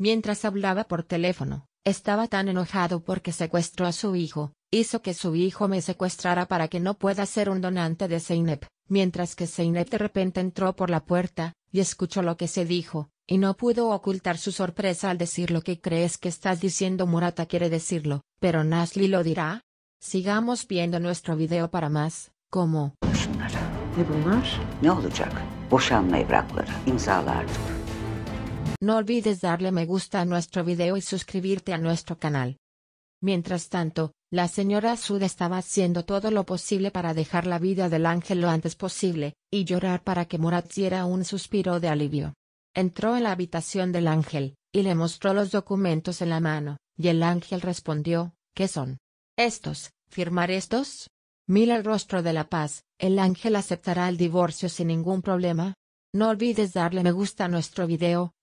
Mientras hablaba por teléfono, estaba tan enojado porque secuestró a su hijo, hizo que su hijo me secuestrara para que no pueda ser un donante de Seinep. mientras que Zeynep de repente entró por la puerta, y escuchó lo que se dijo, y no pudo ocultar su sorpresa al decir lo que crees que estás diciendo Murata quiere decirlo, pero Nasli lo dirá. Sigamos viendo nuestro video para más, como... No olvides darle me gusta a nuestro video y suscribirte a nuestro canal. Mientras tanto, la señora Sud estaba haciendo todo lo posible para dejar la vida del ángel lo antes posible, y llorar para que Murat diera un suspiro de alivio. Entró en la habitación del ángel, y le mostró los documentos en la mano, y el ángel respondió, ¿qué son? Estos, firmar estos? Mira el rostro de la paz, el ángel aceptará el divorcio sin ningún problema. No olvides darle me gusta a nuestro video,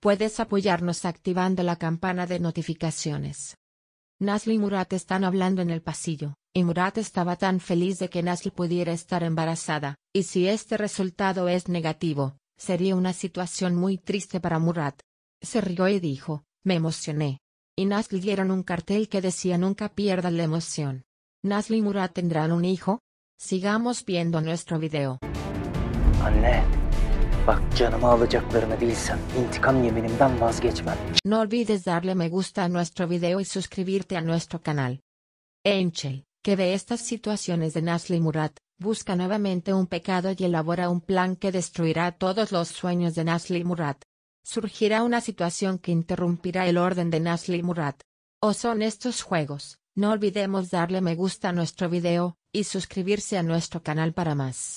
Puedes apoyarnos activando la campana de notificaciones. Nasli y Murat están hablando en el pasillo, y Murat estaba tan feliz de que Nasli pudiera estar embarazada, y si este resultado es negativo, sería una situación muy triste para Murat. Se rió y dijo, me emocioné. Y Nasli dieron un cartel que decía nunca pierdas la emoción. Nasli y Murat tendrán un hijo. Sigamos viendo nuestro video. No olvides darle me gusta a nuestro video y suscribirte a nuestro canal. Angel, que ve estas situaciones de Nasli Murat, busca nuevamente un pecado y elabora un plan que destruirá todos los sueños de Nasli Murat. Surgirá una situación que interrumpirá el orden de Nasli Murat. ¿O oh, son estos juegos? No olvidemos darle me gusta a nuestro video y suscribirse a nuestro canal para más.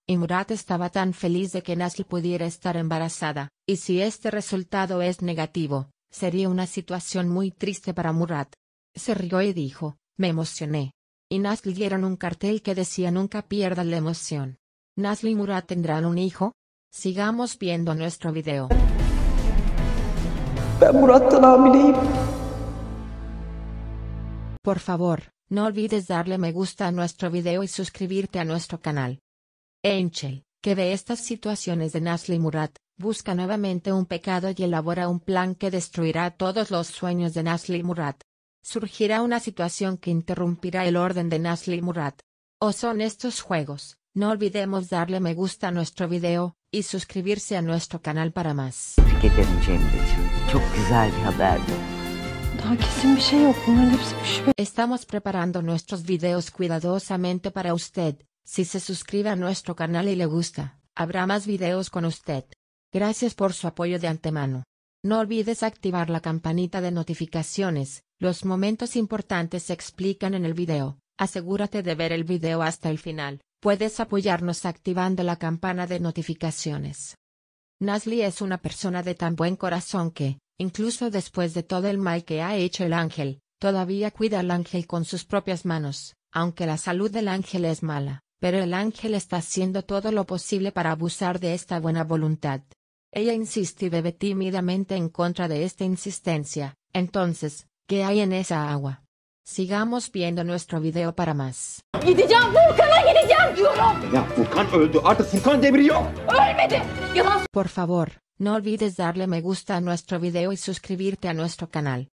y Murat estaba tan feliz de que Nasli pudiera estar embarazada, y si este resultado es negativo, sería una situación muy triste para Murat. Se rió y dijo, me emocioné. Y Nasli dieron un cartel que decía nunca pierda la emoción. Nasli y Murat tendrán un hijo? Sigamos viendo nuestro video. Por favor, no olvides darle me gusta a nuestro video y suscribirte a nuestro canal. Angel, que ve estas situaciones de Nasli Murat, busca nuevamente un pecado y elabora un plan que destruirá todos los sueños de Nasli Murat. Surgirá una situación que interrumpirá el orden de Nasli Murat. ¿O oh, son estos juegos? No olvidemos darle me gusta a nuestro video y suscribirse a nuestro canal para más. Estamos preparando nuestros videos cuidadosamente para usted. Si se suscribe a nuestro canal y le gusta, habrá más videos con usted. Gracias por su apoyo de antemano. No olvides activar la campanita de notificaciones, los momentos importantes se explican en el video, asegúrate de ver el video hasta el final, puedes apoyarnos activando la campana de notificaciones. Nasli es una persona de tan buen corazón que, incluso después de todo el mal que ha hecho el ángel, todavía cuida al ángel con sus propias manos, aunque la salud del ángel es mala pero el ángel está haciendo todo lo posible para abusar de esta buena voluntad. Ella insiste y bebe tímidamente en contra de esta insistencia, entonces, ¿qué hay en esa agua? Sigamos viendo nuestro video para más. Por favor, no olvides darle me gusta a nuestro video y suscribirte a nuestro canal.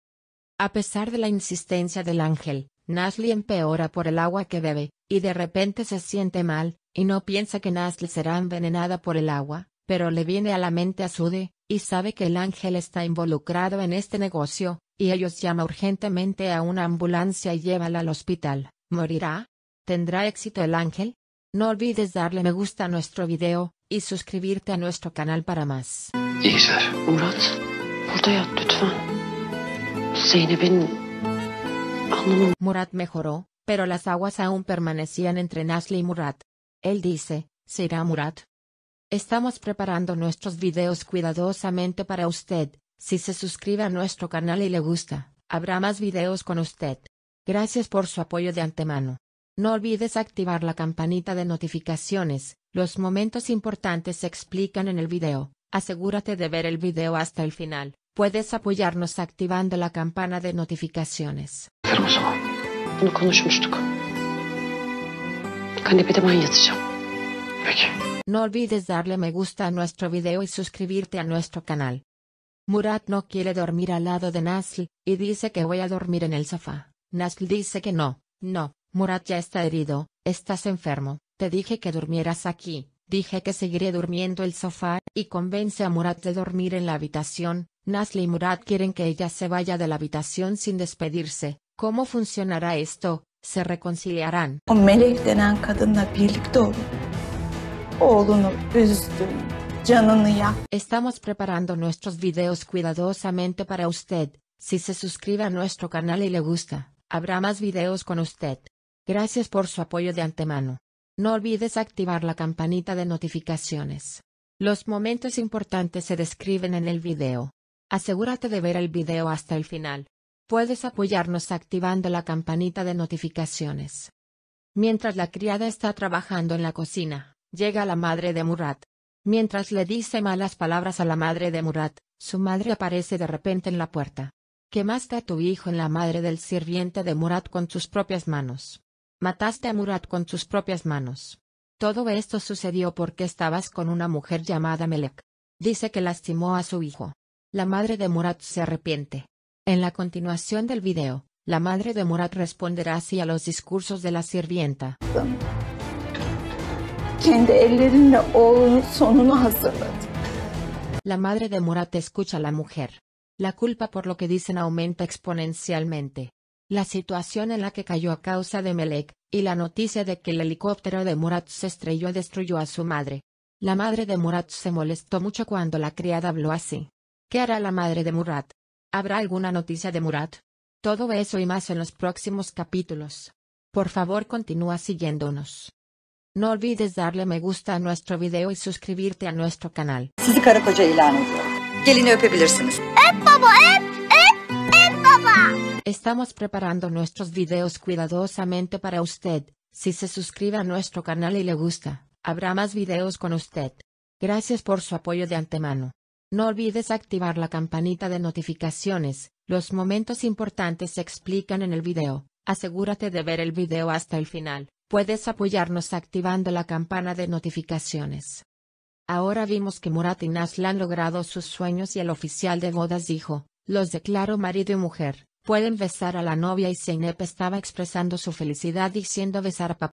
A pesar de la insistencia del ángel, Nasli empeora por el agua que bebe, y de repente se siente mal, y no piensa que Nasli será envenenada por el agua, pero le viene a la mente a Sude, y sabe que el ángel está involucrado en este negocio, y ellos llama urgentemente a una ambulancia y llévala al hospital. ¿Morirá? ¿Tendrá éxito el ángel? No olvides darle me gusta a nuestro video, y suscribirte a nuestro canal para más. Murat mejoró, pero las aguas aún permanecían entre Nasli y Murat. Él dice, ¿será Murat? Estamos preparando nuestros videos cuidadosamente para usted, si se suscribe a nuestro canal y le gusta, habrá más videos con usted. Gracias por su apoyo de antemano. No olvides activar la campanita de notificaciones, los momentos importantes se explican en el video, asegúrate de ver el video hasta el final, puedes apoyarnos activando la campana de notificaciones. No olvides darle me gusta a nuestro video y suscribirte a nuestro canal. Murat no quiere dormir al lado de Nasl, y dice que voy a dormir en el sofá. Nasl dice que no, no, Murat ya está herido, estás enfermo, te dije que durmieras aquí, dije que seguiré durmiendo el sofá, y convence a Murat de dormir en la habitación. Nasli y Murat quieren que ella se vaya de la habitación sin despedirse, ¿Cómo funcionará esto? Se reconciliarán. Estamos preparando nuestros videos cuidadosamente para usted. Si se suscribe a nuestro canal y le gusta, habrá más videos con usted. Gracias por su apoyo de antemano. No olvides activar la campanita de notificaciones. Los momentos importantes se describen en el video. Asegúrate de ver el video hasta el final. Puedes apoyarnos activando la campanita de notificaciones. Mientras la criada está trabajando en la cocina, llega la madre de Murat. Mientras le dice malas palabras a la madre de Murat, su madre aparece de repente en la puerta. Quemaste a tu hijo en la madre del sirviente de Murat con tus propias manos. Mataste a Murat con tus propias manos. Todo esto sucedió porque estabas con una mujer llamada Melek. Dice que lastimó a su hijo. La madre de Murat se arrepiente. En la continuación del video, la madre de Murat responderá así a los discursos de la sirvienta. La madre de Murat escucha a la mujer. La culpa por lo que dicen aumenta exponencialmente. La situación en la que cayó a causa de Melek, y la noticia de que el helicóptero de Murat se estrelló destruyó a su madre. La madre de Murat se molestó mucho cuando la criada habló así. ¿Qué hará la madre de Murat? ¿Habrá alguna noticia de Murat? Todo eso y más en los próximos capítulos. Por favor continúa siguiéndonos. No olvides darle me gusta a nuestro video y suscribirte a nuestro canal. Estamos preparando nuestros videos cuidadosamente para usted. Si se suscribe a nuestro canal y le gusta, habrá más videos con usted. Gracias por su apoyo de antemano. No olvides activar la campanita de notificaciones, los momentos importantes se explican en el video, asegúrate de ver el video hasta el final, puedes apoyarnos activando la campana de notificaciones. Ahora vimos que Murat y Nasla han logrado sus sueños y el oficial de bodas dijo, los declaro marido y mujer, pueden besar a la novia y Zeynep estaba expresando su felicidad diciendo besar a papá.